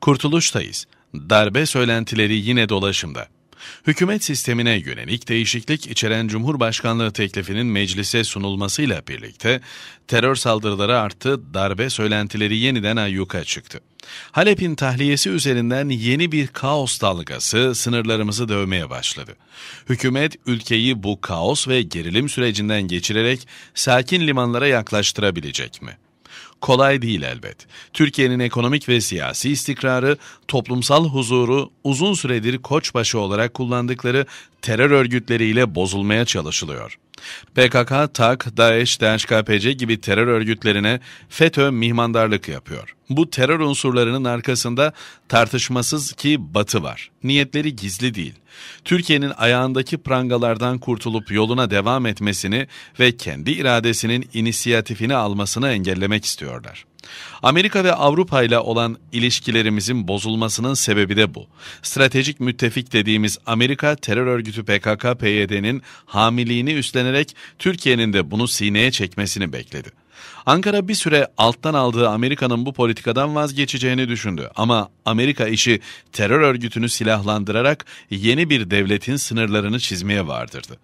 Kurtuluştayız. Darbe söylentileri yine dolaşımda. Hükümet sistemine yönelik değişiklik içeren Cumhurbaşkanlığı teklifinin meclise sunulmasıyla birlikte terör saldırıları arttı, darbe söylentileri yeniden ayyuka çıktı. Halep'in tahliyesi üzerinden yeni bir kaos dalgası sınırlarımızı dövmeye başladı. Hükümet ülkeyi bu kaos ve gerilim sürecinden geçirerek sakin limanlara yaklaştırabilecek mi? kolay değil elbet. Türkiye'nin ekonomik ve siyasi istikrarı, toplumsal huzuru uzun süredir koçbaşı olarak kullandıkları terör örgütleriyle bozulmaya çalışılıyor. PKK, TAK, DAEŞ, DHKPC gibi terör örgütlerine FETÖ mihmandarlık yapıyor. Bu terör unsurlarının arkasında tartışmasız ki Batı var. Niyetleri gizli değil. Türkiye'nin ayağındaki prangalardan kurtulup yoluna devam etmesini ve kendi iradesinin inisiyatifini almasını engellemek istiyorlar. Amerika ve Avrupa ile olan ilişkilerimizin bozulmasının sebebi de bu. Stratejik müttefik dediğimiz Amerika terör örgütü PKK-PYD'nin hamiliğini üstlenerek Türkiye'nin de bunu sineye çekmesini bekledi. Ankara bir süre alttan aldığı Amerika'nın bu politikadan vazgeçeceğini düşündü ama Amerika işi terör örgütünü silahlandırarak yeni bir devletin sınırlarını çizmeye vardırdı.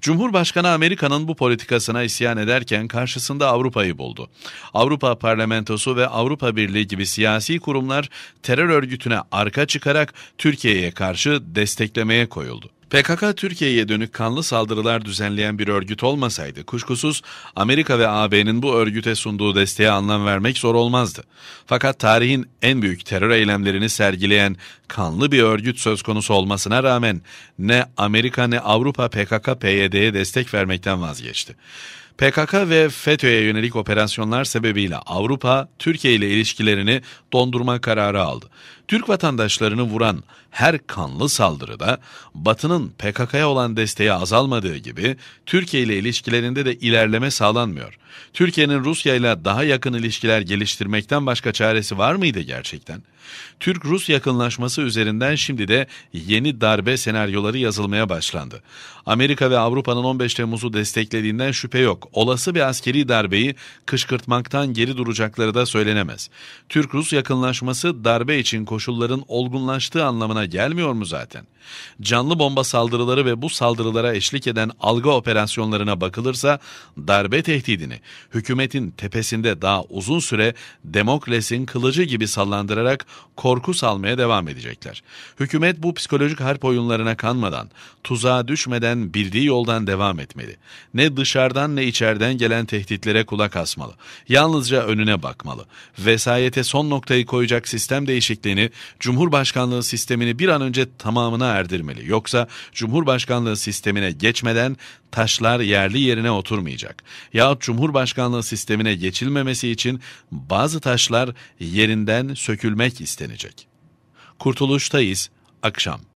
Cumhurbaşkanı Amerika'nın bu politikasına isyan ederken karşısında Avrupa'yı buldu. Avrupa Parlamentosu ve Avrupa Birliği gibi siyasi kurumlar terör örgütüne arka çıkarak Türkiye'ye karşı desteklemeye koyuldu. PKK Türkiye'ye dönük kanlı saldırılar düzenleyen bir örgüt olmasaydı kuşkusuz Amerika ve AB'nin bu örgüte sunduğu desteğe anlam vermek zor olmazdı. Fakat tarihin en büyük terör eylemlerini sergileyen kanlı bir örgüt söz konusu olmasına rağmen ne Amerika ne Avrupa PKK-PYD'ye destek vermekten vazgeçti. PKK ve FETÖ'ye yönelik operasyonlar sebebiyle Avrupa, Türkiye ile ilişkilerini dondurma kararı aldı. Türk vatandaşlarını vuran her kanlı saldırıda Batı'nın Batı'nın PKK'ya olan desteği azalmadığı gibi Türkiye ile ilişkilerinde de ilerleme sağlanmıyor. Türkiye'nin Rusya ile daha yakın ilişkiler geliştirmekten başka çaresi var mıydı gerçekten? Türk-Rus yakınlaşması üzerinden şimdi de yeni darbe senaryoları yazılmaya başlandı. Amerika ve Avrupa'nın 15 Temmuz'u desteklediğinden şüphe yok. Olası bir askeri darbeyi kışkırtmaktan geri duracakları da söylenemez. Türk-Rus yakınlaşması darbe için koşulların olgunlaştığı anlamına gelmiyor mu zaten? Canlı bombası saldırıları ve bu saldırılara eşlik eden algı operasyonlarına bakılırsa darbe tehdidini hükümetin tepesinde daha uzun süre Demokles'in kılıcı gibi sallandırarak korku salmaya devam edecekler. Hükümet bu psikolojik harp oyunlarına kanmadan, tuzağa düşmeden bildiği yoldan devam etmeli. Ne dışarıdan ne içeriden gelen tehditlere kulak asmalı. Yalnızca önüne bakmalı. Vesayete son noktayı koyacak sistem değişikliğini, Cumhurbaşkanlığı sistemini bir an önce tamamına erdirmeli. Yoksa Cumhurbaşkanlığı sistemine geçmeden taşlar yerli yerine oturmayacak. Yahut Cumhurbaşkanlığı sistemine geçilmemesi için bazı taşlar yerinden sökülmek istenecek. Kurtuluştayız, akşam.